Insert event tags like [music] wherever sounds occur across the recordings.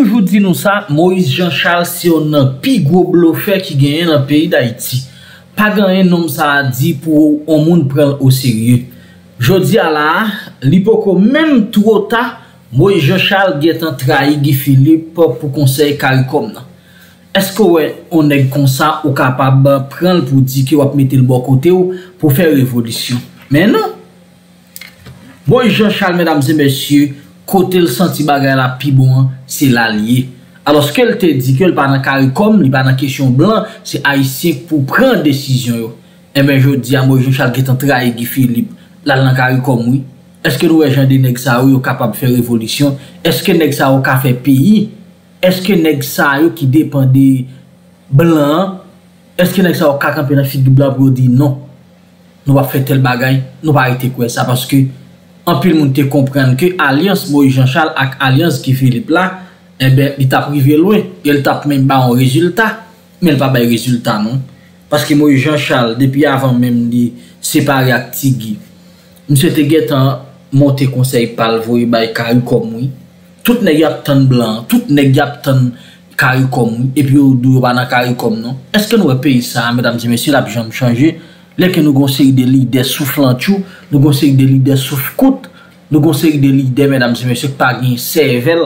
Poujou di nou sa, Moïse Jean-Charles se yon nan pi gwo blofe ki genyen nan peyi da iti. Pa genyen nou sa a di pou ou omoun pren ou siri. Jodi ala, li poko menm tou ota, Moïse Jean-Charles getan trai gifili pou konsey kalkom nan. Eskou we, on den konsa ou kapab pren pou di ki wap metil bo kote ou pou fe revolisyon. Men nou, Moïse Jean-Charles, medamze, mesyou, kote l senti bagay la pi bon an, se l aliye. Alo, se ke l te di, ke l pa nan kari kom, li pa nan kesyon blan, se a yi sienk pou pran desisyon yo. Emen, eh yo di, a moj yo chal getan tra yegi filib, la nan kari kom woy. Eske nou e jande neg sa yo, yo kapab fè revolisyon? Eske neg sa yo ka fè pi? Eske neg sa yo ki depan de blan? Eske neg sa yo ka kampenat si dublap yo di, non, nou pa fè tel bagay, nou pa aite kwe sa, paske, Anpil moun te komprenn ke alians Mouye Jean Charles ak alians ki Filip la, ebe, eh di taprive lwen, el tap men ba an rezultat, men pa bay rezultat non. Paske Mouye Jean Charles, depi avan men mdi, separe ak tigi, mse te get an moun te konsey palvoye bay karikom woy, tout ne gyap ton blan, tout ne gyap ton karikom woy, epi ou dou wana karikom non. Eske nou e pey sa, mèdam di men, si la bijan m chanje, Leke nou gonseri de li de souf lantou, nou gonseri de li de souf kout, nou gonseri de li de mèdames et mèsyèk par yin sèvel.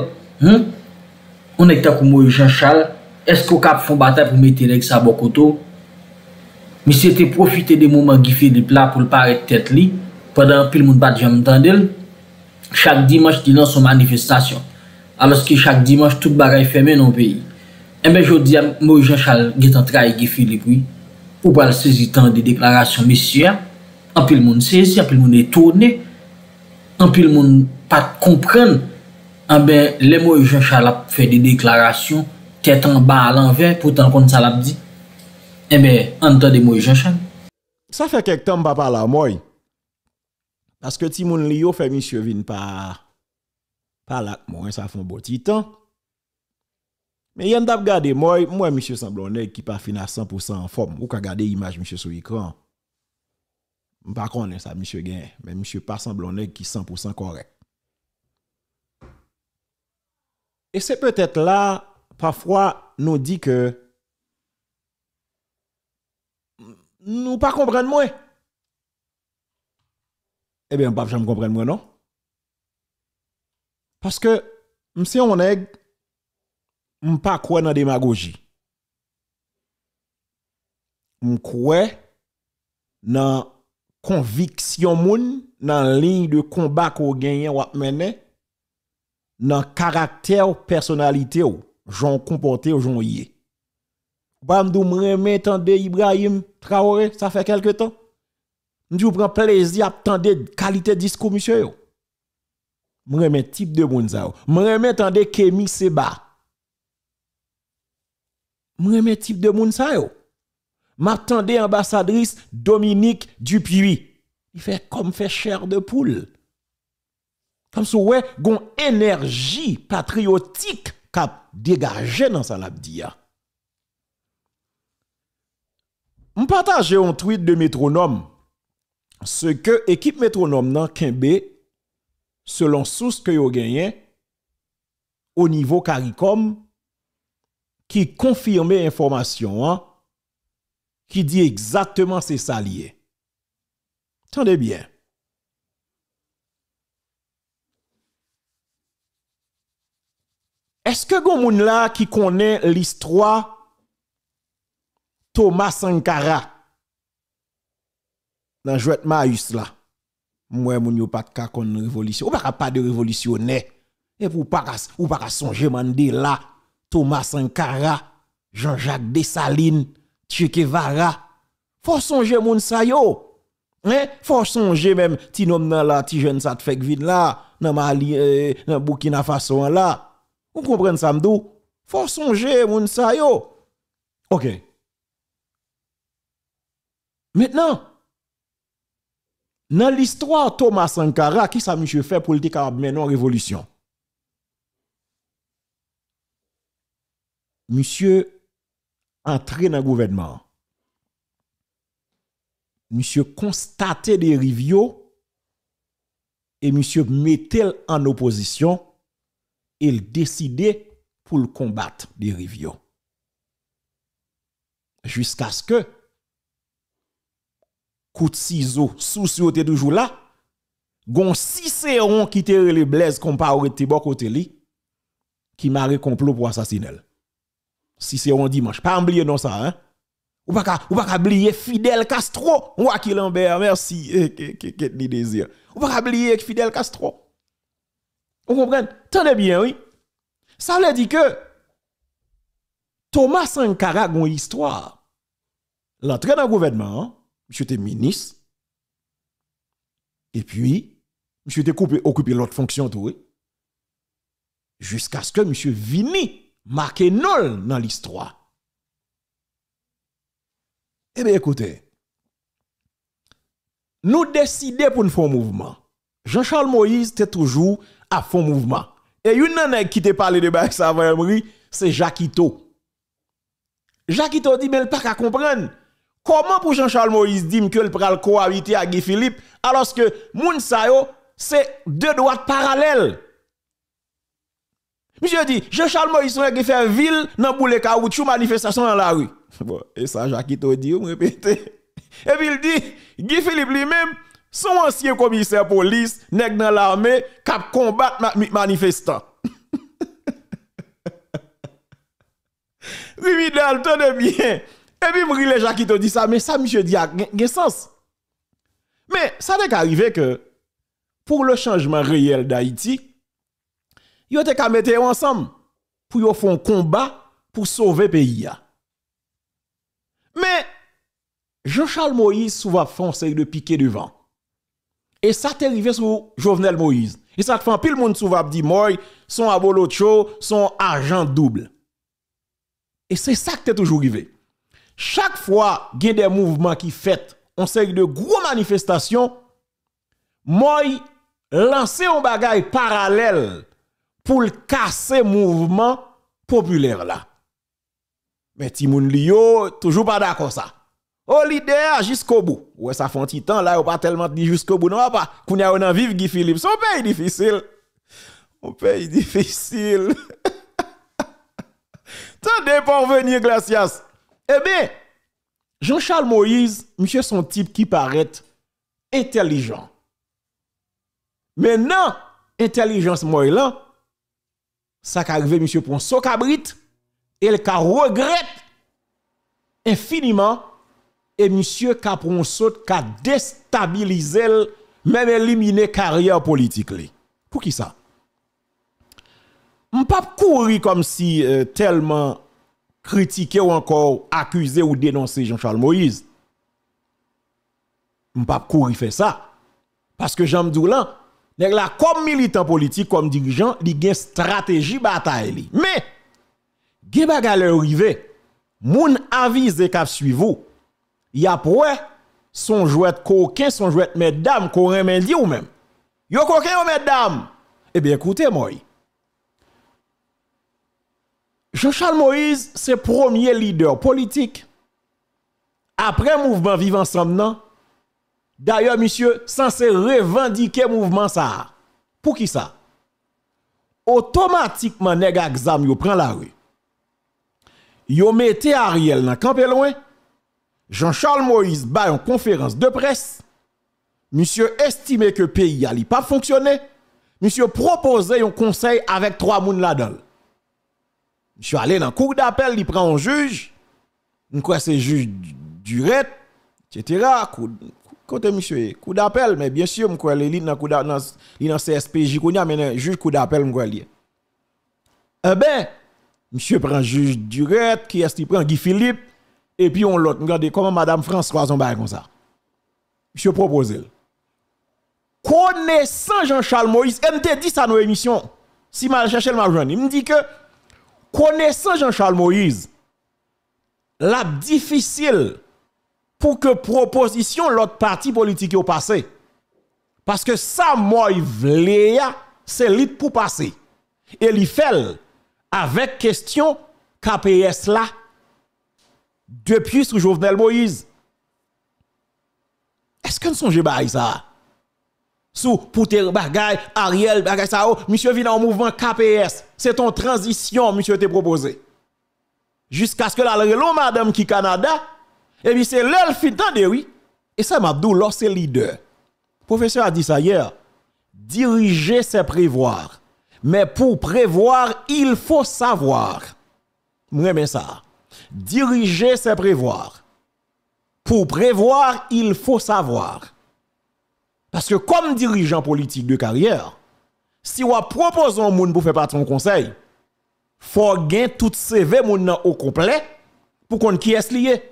Ou nèk ta kou mou yon chal, esk kou kap foun bata pou mète lèk sa bokoto. Mi se te profite de mouman gifi de pla pou l'parek tèt li, pwadan pil moun bat jamin tan del. Chak dimanj di lan son manifestasyon, alos ki chak dimanj tout bagay fèmè non vey. E mè jodi yon mou yon chal getan tra yon gifi li kouy. Ou pal sezi tan de deklarasyon misya, anpil moun sezi, anpil moun etourne, anpil moun pat kompren, anbe ah le mou yon chalap fe de deklarasyon, ketan ba alanve, pou tanpon salap di, eh anbe anta de mou yon chalap. Sa fe kek tan pa pala mou, aske ti moun li yo fe misyo vin pa lak mou, sa foun boti tan. Mais il a regardé, moi, moi, monsieur Samblonnet, qui pas fin à 100% en forme, ou pouvez regarder l'image, monsieur, sur l'écran. Par contre, ça, monsieur gagne mais monsieur pas qui qui 100% correct. Et c'est peut-être là, parfois, nous dit que nous pas comprendre moins. Eh bien, pas jamais comprendre moi, non? Parce que, monsieur, on est crois pas dans démagogie. na dans conviction moun, dans ligne de combat qu'on gagner ou mené dans caractère personnalité ou, comporté ou j'en yé. Bamdou Ibrahim Traoré, ça fait quelque temps. vous prend plaisir à tande qualité discours monsieur yo. type de moun ça. Kemi Seba. Mwè mè tip de moun sa yo. Mwè ap tande ambassadris Dominique Dupuy. I fè kom fè chèr de poule. Kam sou wè goun enerji patriotik kap degaje nan san ap diya. Mwè pataje yon tweet de Metronom. Se ke ekip Metronom nan Kenbe selon sous kè yo genyen o nivou karikom qui confirme information hein, qui dit exactement c'est ça lié. Tendez bien. Est-ce que vous là qui connaît l'histoire Thomas Sankara dans jouet Maïs là? Moi, moun n'avez pas de révolution. Ou pas de révolutionnaire. Et n'avez pas ou pas songer Mandela Thomas Sankara, Jean-Jacques Dessalines, Che Guevara. Faut songer moun sa yo. Hein? Faut songer même ti nom nan la, ti jeune sa te là, nan Mali, eh, Burkina Faso là. Vous comprenez ça m'dou? Faut songer moun yo. OK. Maintenant, dans l'histoire Thomas Sankara, qui ça monsieur fait pour le mener une révolution? monsieur entraîne dans le gouvernement. Monsieur constate des riviaux et monsieur mettait en opposition et décidait pour le combattre des riviaux. Jusqu'à ce que coup de ciseau, souci était toujours là, gon Cicéron qui était les blaises comparé te bon côté qui m'a complot pour assassiner si c'est un dimanche. Pas oublier non ça, hein. Ou pas oublier Fidel Castro, ou qui Lambert, merci, qu'est-ce désir. Ou pas oublier Fidel Castro. Vous comprenez? Tenez bien, oui. Ça veut dire que Thomas Sankara a une histoire. L'entrée dans le gouvernement, Je monsieur ministre. Et puis, monsieur était occupé l'autre fonction, tout, oui. Jusqu'à ce que monsieur Vini marqué nol dans l'histoire. Eh bien, écoutez, nous décidons pour nous faire mouvement. Jean-Charles Moïse était toujours à fond mouvement. Et une année qui te parlé de Bach avant c'est Jacquito. Jacquito dit, mais elle pas qu'à comprendre. Comment pour Jean-Charles Moïse dit que le pral cohabiter à Guy Philippe, alors que moun c'est deux droites parallèles. Monsieur dit, Jean-Charles Moïse qui fait ville dans boule caoutchouc manifestation dans la rue. Bon, et ça Jacquito dit, me répéter. [laughs] Et puis il dit, Guy Philippe lui-même son ancien commissaire police, nègre dans l'armée, cap combattre manifestant. le Dalton de bien. Et puis Mrile Jacquito dit ça, mais ça, monsieur dit, a un sens. Mais ça n'est qu'arrivé que, pour le changement réel d'Haïti, yo te ka mette yo ansam pou yo fon konba pou sove peyi ya. Me, Jochal Moïse souvap fon sey de pike du van. E sa te rive sou Jovenel Moïse. E sa te fan pil moun souvap di moi, son abo l'otcho, son ajan double. E sey sa te toujou rive. Chak fwa gen de mouvman ki fet, on sey de gwo manifestasyon, moi lanse yon bagay paralel. pour le casser mouvement populaire là. Mais Timoun Lio, toujours pas d'accord ça. Oh l'idée jusqu'au bout. Ouais, ça fait un petit temps là, on pas tellement dit jusqu'au bout. Non, pas. Qu'on a nan vivre Guy Philippe. Son pays difficile. Un pays difficile. [laughs] Tendez pour venir, Glacias. Eh bien, Jean-Charles Moïse, monsieur son type qui paraît intelligent. Maintenant, intelligence Moïse là, ça qui arrivé, monsieur, prend son cabrit, et le cas regrette infiniment, et monsieur, qui a déstabilisé, même éliminé carrière politique. Pour qui ça? pas courir comme si euh, tellement critiqué ou encore accusé ou dénoncé Jean-Charles Moïse. pas courir fait ça. Parce que Jean mdoulan là comme militant politique, comme dirigeant, il y a une stratégie bataille. Mais, gen bagale le rive, moun avise kap suivou, yap wè, son jouet coquin, son jouet mesdames, qu'on mendi ou même. Yo coquin ou mesdames? Eh bien, écoutez-moi. Jean-Charles Moïse, c'est premier leader politique. Après mouvement Vivre Ensemble, D'ailleurs, monsieur, censé revendiquer mouvement ça. Pour qui ça? Automatiquement, nèg exam yo prend la rue. Yo mette Ariel dans campé loin. Jean-Charles Moïse bat une conférence de presse. Monsieur estime que le pays n'a pas fonctionné. Monsieur propose un conseil avec trois moun là-dedans. Monsieur allé dans cour d'appel, il prend un juge. Je crois c'est juge Duret, etc. Côté monsieur, coup d'appel, mais bien sûr, je crois que dans coup dans dans CSPJ mais juge coup d'appel, je Eh ben, monsieur prend juge Durette, qui est-ce qui prend Guy Philippe et puis on l'autre, regardez comment madame Françoise on bail comme ça. Monsieur propose Connaissant Jean-Charles Moïse, mt dit ça dans l'émission. Si je cherche ma joindre, il me dit que connaissant Jean-Charles Moïse, la difficile pour que proposition l'autre parti politique au passé. Parce que ça, moi, c'est l'it pour passer. Et il fait avec question KPS là, depuis sous Jovenel Moïse. Est-ce que nous sommes à ça? Sous Pouter Bagay, Ariel Bagay Sao, oh, monsieur vient en mouvement KPS. C'est ton transition, monsieur, te proposé. Jusqu'à ce que la l'homme madame qui Canada, et puis c'est l'elfe de oui. Et ça, Mabdou, c'est leader. Le professeur a dit ça hier. Diriger, c'est prévoir. Mais pour prévoir, il faut savoir. Moi, ça. Diriger, c'est prévoir. Pour prévoir, il faut savoir. Parce que comme dirigeant politique de carrière, si on propose un monde pour faire partie ton conseil, faut gagner tout CV monde au complet pour qu'on qui est lié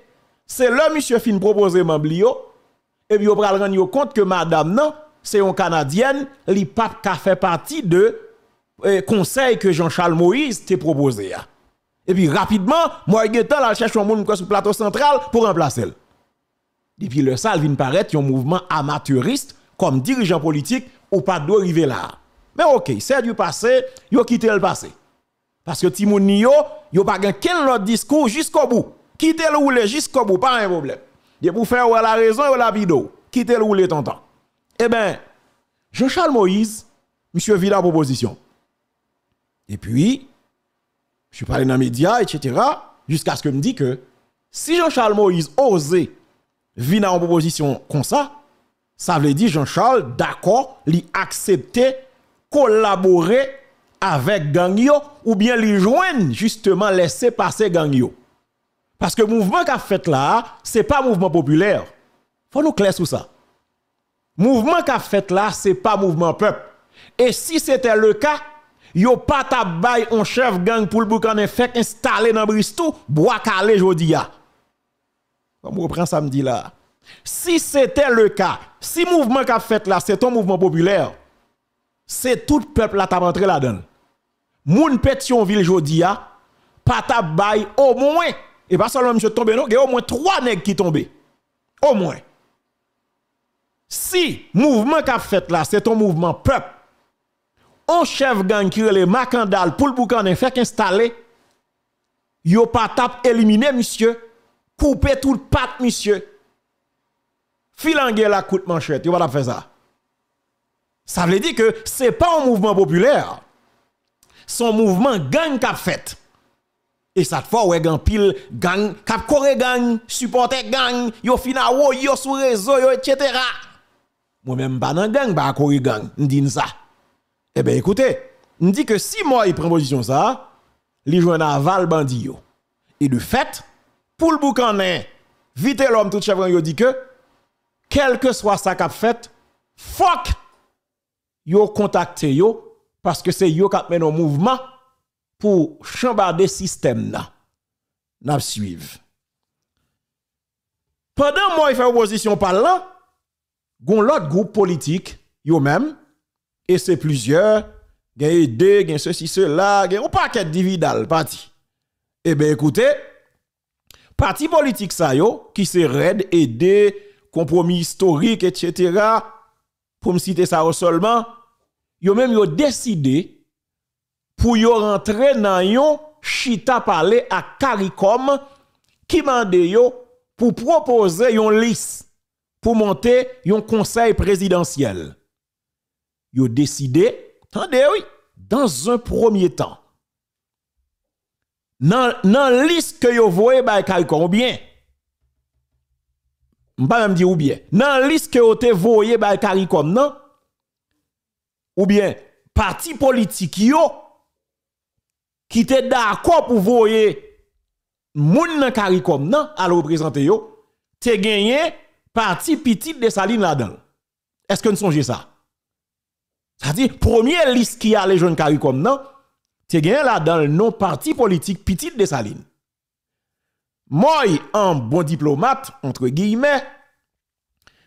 c'est le monsieur fin proposé Mamblio, et puis on va rendre compte que madame, non, c'est une Canadienne, li pape qui fait partie de eh, conseil que Jean-Charles Moïse te proposé. Hein. Et puis rapidement, moi, il cherche un monde sur le plateau central pour remplacer. Depuis le sale, y paraître un mouvement amateuriste comme dirigeant politique ou pas de arriver là. Mais ok, c'est du passé, yo quitté le passé. Parce que timonio yo, yo pas quel discours jusqu'au bout quittez le rouler jusqu'au bout, pas un problème. Et pour faire la raison ou la vidéo, quittez le rouler t'entends Eh bien, Jean-Charles Moïse, monsieur vit la proposition. Et puis, je suis parlé dans les médias, etc., jusqu'à ce que me dit que si Jean-Charles Moïse osait vivre en proposition comme ça, ça veut dire Jean-Charles, d'accord, lui accepter, collaborer avec Gangio, ou bien lui joindre justement laisser passer Gangio. Parce que le mouvement qu'a fait là, ce n'est pas un mouvement populaire. faut nous clair sur ça. Le mouvement qu'a fait là, ce n'est pas un mouvement peuple. Et si c'était le cas, a pas tabay un chef gang pour le boucan effet installé dans Bristol, bois calé jodi a. reprend samedi là. Si c'était le cas, si le mouvement qu'a fait là, c'est un mouvement populaire, c'est tout le peuple là a rentré là-dedans. Moun Pétionville aujourd'hui, a, pas tabay au moins et pas seulement monsieur tombé, non, il y a au moins trois nègres qui tombent. Au moins. Si mouvement qu'a fait là, c'est un mouvement peuple, un chef gang qui est Macandal pour le boucan fait qu'installer, yo pas tapé, éliminer monsieur, couper tout le patte monsieur. Filanger la coûte manchette, yo pas faire ça. Ça veut dire que c'est pas un mouvement populaire. Son mouvement gang qu'a fait. Et ça fois, fait, ouais, gang pile, gang, cap coré gang, supporter gang, yo fina wo, yo sou réseau, yo, etc. Moi-même, pas dans gang, pas kore gang, dis ça. Eh bien, écoutez, dis que si moi, il prend position ça, li joue un aval bandit Et de fait, pour le boucanin, vite l'homme tout chevron yo dit que, quel que soit ça cap fait, fuck, yo contacté yo, parce que c'est yo qui a mouvement, pour chambarder système là. N'a suivre. Pendant moi il fait opposition par là, gon l'autre groupe politique yo même et c'est plusieurs gagne deux, gagne ceci cela, pas un paquet dividal parti. Eh bien écoutez, parti politique ça yo qui se raide aider compromis historique etc. pour me citer ça seulement, yo même yo décidé pour y rentrer dans yon chita parler à CARICOM qui mande yo pour proposer yon liste pour monter yon conseil présidentiel. Yo décidé, attendez oui, dans un premier temps. Dans la liste que yo voyez par CARICOM ou bien pas même dire ou bien dans la liste que vous voyez par CARICOM non ou bien parti politique yo qui était d'accord pour voyer moun nan CARICOM nan à représenter yo, te gagné parti petit de Saline là-dedans. Est-ce que nous songez ça Ça dit première liste qui a les jeunes CARICOM non, te gagné là-dedans non parti politique petit de Saline. Moi, un bon diplomate entre guillemets,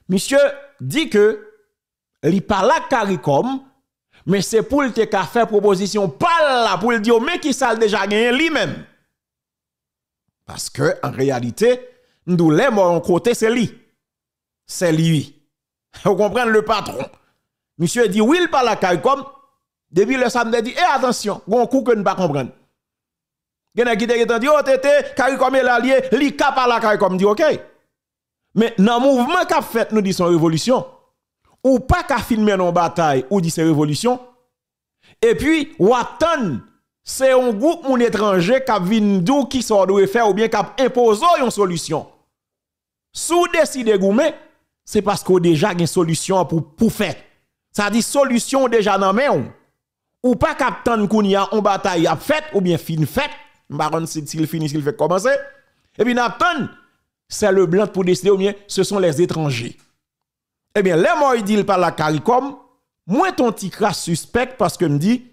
monsieur dit que li pas la CARICOM mais c'est pour le te faire proposition pas là pour dire mais qui ça déjà gagné lui-même. Parce que en réalité, nous l'aimons en côté c'est lui. C'est lui. [laughs] Vous comprenez le patron. Monsieur dit oui, il parle à comme Depuis le samedi, dit, eh attention, vous coup que ne pas comprendre. qui dit, oh tete, CARICOM est l'allié, li parle à la CARICOM dit ok. Mais dans le mouvement qu'a fait, nous disons révolution ou pas qu'à filmer non bataille ou dit c'est révolution et puis ou c'est un groupe mon étranger qui vient qui sort de faire ou bien qui impose une solution sous décider goumer c'est parce qu'on déjà une solution pour pour faire ça dit solution déjà dans main ou pas qu'à attendre bataille à fait ou bien fin fait baron s'il finit s'il fait commencer et puis c'est le blanc pour décider ou bien ce sont les étrangers eh bien, les moi dit par la CARICOM, moi ton petit suspect parce que me dit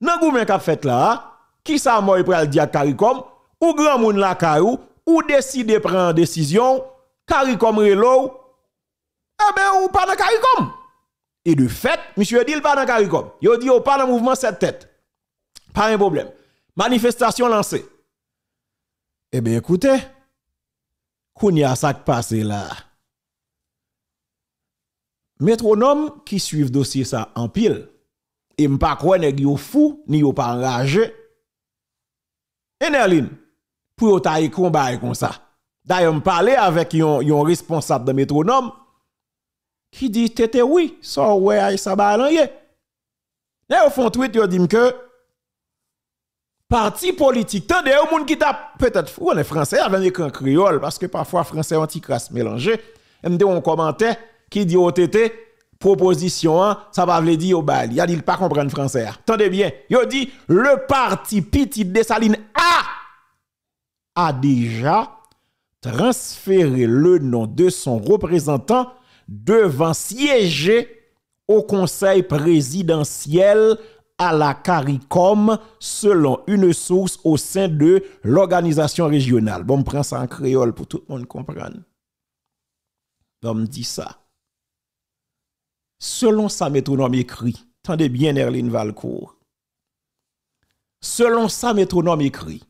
nan goumen ka fait là, qui ça moi pral dire à CARICOM ou grand moun la carou ou décide prendre décision, CARICOM relo. Eh bien, ou pas dans CARICOM. Et de fait, monsieur dit pas dans CARICOM. Il dit oh, pas dans mouvement cette tête. Pas un problème. Manifestation lancée. Eh bien, écoutez, Kounia ça qui passe là. Métronome qui suivent dossier ça en pile. Et pas quoi nèg yo fou ni yo pas enragé. Enerline pour yo taille combat comme ça. D'ailleurs parler avec yon, yon responsable de métronome qui dit t'es oui, ça, ouais ça sa aller. » Là au fond tweet yo dit que parti politique tant des gens qui ta peut-être fou est français avec un écran créole parce que parfois français anti-crasse mélangé. Et me on commentait qui dit OTT, proposition, ça va veut dire au bal. Il a dit, pas comprendre français. attendez bien. Il dit, le parti Petit Dessaline A a déjà transféré le nom de son représentant devant siéger au conseil présidentiel à la CARICOM selon une source au sein de l'organisation régionale. Bon, je prends ça en créole pour tout le monde comprendre. Donc, me dit ça. Selon sa metronom ekri Tande bien Erlin Valcourt Selon sa metronom ekri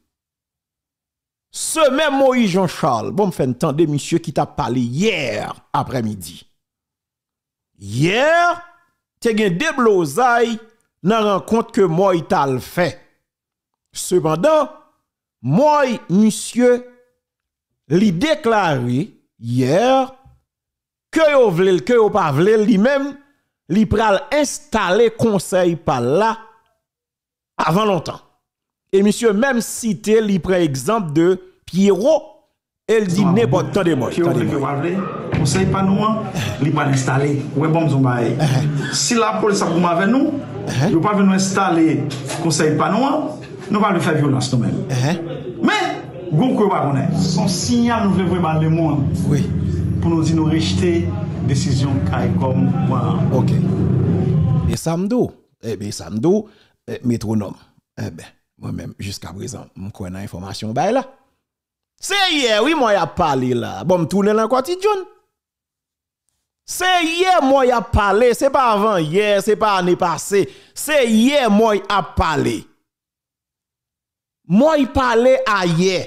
Se men Moïse Jean Charles Bon me fè ntande misye ki ta pale yèr apre midi Yèr te gen deblozay nan renkont ke Moïse tal fe Sebandan Moïse misye li deklare yèr que vous voulez que vous pas lui-même, li pral installer conseil par là avant longtemps. Et monsieur même cité li prend exemple de Pierrot, elle dit ah, n'importe quoi de moi. Le que conseil pas nous, hein. li pas installer. est bon zombaye. Eh. Si la police a voulu avec nous, ne eh? pas nous installer conseil pas nous, hein. nous pas faire violence nous-mêmes. Eh? Mais ne pouvez pas connaître. Son signal nous voulons vraiment le monde. Oui nous dire nous rejeter décision moi Ok. Et Samdo, et eh bien, Samdo, eh, métronome. Eh bien, moi-même, jusqu'à présent, je connais l'information. Bah, là. C'est hier, oui, moi, il a parlé là. Bon, je tourne dans le quotidien. C'est hier, moi, il a parlé. C'est pas avant hier, c'est pas année passée. C'est hier, moi, il a parlé. Moi, il parlait hier.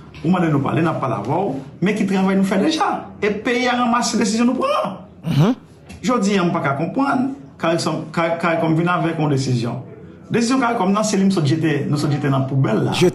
Oumane nou pale nan palavou, men ki trem vey nou fe deja. E peyi a ramasi desisyon nou pou nan. Mhm. Jodi yon pa ka kompwane, kare kom vin ave kon desisyon. Desisyon kare kom nan selim nou sojite nan poubel la.